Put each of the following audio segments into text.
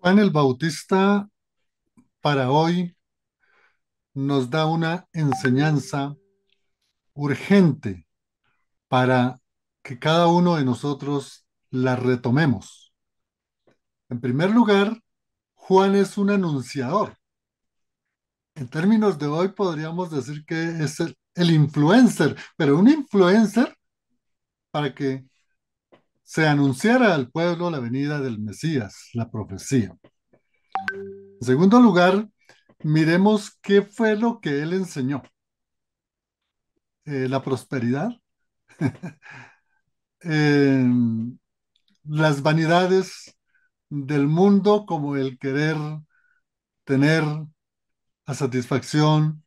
Juan el Bautista para hoy nos da una enseñanza urgente para que cada uno de nosotros la retomemos. En primer lugar, Juan es un anunciador. En términos de hoy podríamos decir que es el, influencer, pero un influencer, para que se anunciara al pueblo la venida del Mesías, la profecía. En segundo lugar, miremos qué fue lo que él enseñó. Eh, la prosperidad, em, las vanidades del mundo como el querer tener a satisfacción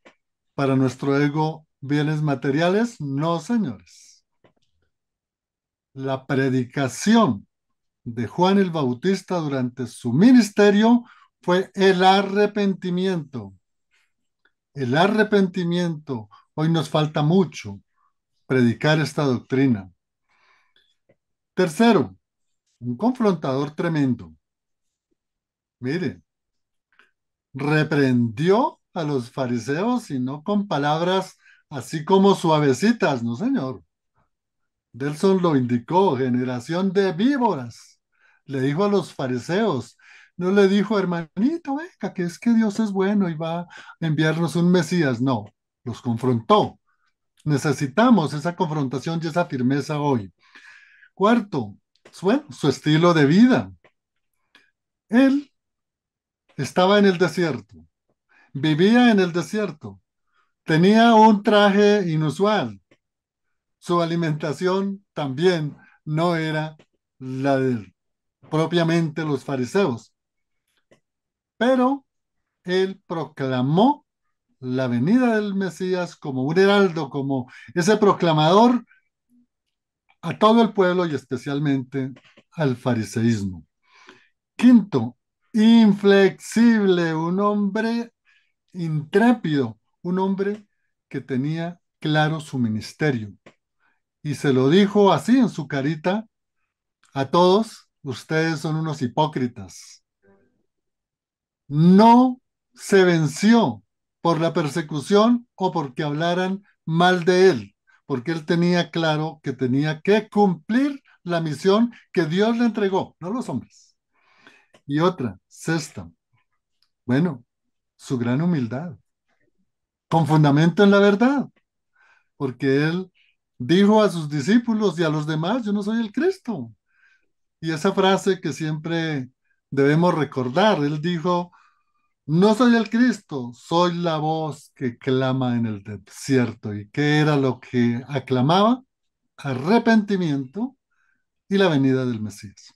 para nuestro ego bienes materiales, no señores la predicación de Juan el Bautista durante su ministerio fue el arrepentimiento. El arrepentimiento. Hoy nos falta mucho predicar esta doctrina. Tercero, un confrontador tremendo. Mire, reprendió a los fariseos y no con palabras así como suavecitas, no señor. Delson lo indicó, generación de víboras. Le dijo a los fariseos, no le dijo, hermanito, venga, que es que Dios es bueno y va a enviarnos un Mesías. No, los confrontó. Necesitamos esa confrontación y esa firmeza hoy. Cuarto, su, su estilo de vida. Él estaba en el desierto, vivía en el desierto, tenía un traje inusual, su alimentación también no era la de propiamente los fariseos. Pero él proclamó la venida del Mesías como un heraldo, como ese proclamador a todo el pueblo y especialmente al fariseísmo. Quinto, inflexible, un hombre intrépido, un hombre que tenía claro su ministerio, y se lo dijo así en su carita a todos, ustedes son unos hipócritas. No se venció por la persecución o porque hablaran mal de él, porque él tenía claro que tenía que cumplir la misión que Dios le entregó, no los hombres. Y otra, sexta, bueno, su gran humildad, con fundamento en la verdad, porque él dijo a sus discípulos y a los demás, yo no soy el Cristo. Y esa frase que siempre debemos recordar, él dijo, no soy el Cristo, soy la voz que clama en el desierto. ¿Y qué era lo que aclamaba? Arrepentimiento y la venida del Mesías.